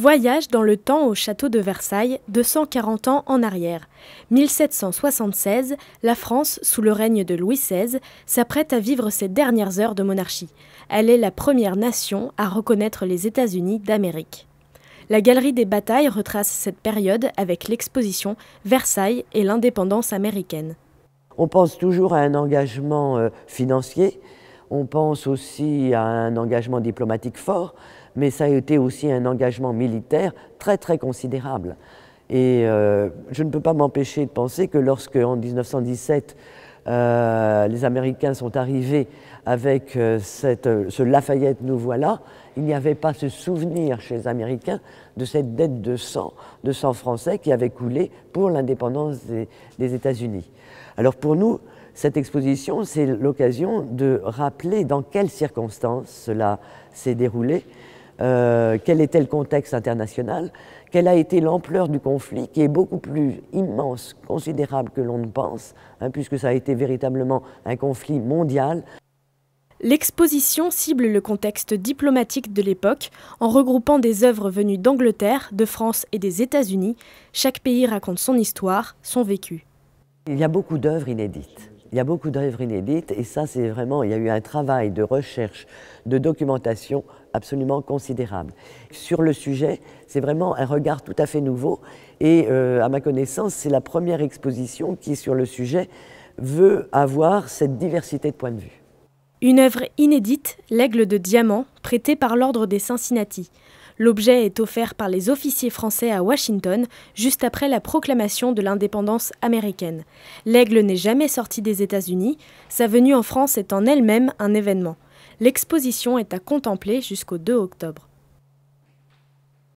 Voyage dans le temps au château de Versailles, 240 ans en arrière. 1776, la France, sous le règne de Louis XVI, s'apprête à vivre ses dernières heures de monarchie. Elle est la première nation à reconnaître les États-Unis d'Amérique. La galerie des batailles retrace cette période avec l'exposition Versailles et l'indépendance américaine. On pense toujours à un engagement euh, financier, on pense aussi à un engagement diplomatique fort, mais ça a été aussi un engagement militaire très très considérable. Et euh, je ne peux pas m'empêcher de penser que lorsque, en 1917, euh, les Américains sont arrivés avec euh, ce Lafayette nous voilà, il n'y avait pas ce souvenir chez les Américains de cette dette de sang, de sang français qui avait coulé pour l'indépendance des, des États-Unis. Alors pour nous, cette exposition, c'est l'occasion de rappeler dans quelles circonstances cela s'est déroulé, euh, quel était le contexte international, quelle a été l'ampleur du conflit, qui est beaucoup plus immense, considérable que l'on ne pense, hein, puisque ça a été véritablement un conflit mondial. L'exposition cible le contexte diplomatique de l'époque en regroupant des œuvres venues d'Angleterre, de France et des États-Unis. Chaque pays raconte son histoire, son vécu. Il y a beaucoup d'œuvres inédites. Il y a beaucoup d'œuvres inédites et ça, c'est vraiment, il y a eu un travail de recherche, de documentation absolument considérable. Sur le sujet, c'est vraiment un regard tout à fait nouveau et euh, à ma connaissance, c'est la première exposition qui, sur le sujet, veut avoir cette diversité de points de vue. Une œuvre inédite, l'aigle de diamant, prêtée par l'ordre des Cincinnati. L'objet est offert par les officiers français à Washington juste après la proclamation de l'indépendance américaine. L'aigle n'est jamais sorti des États-Unis, sa venue en France est en elle-même un événement. L'exposition est à contempler jusqu'au 2 octobre.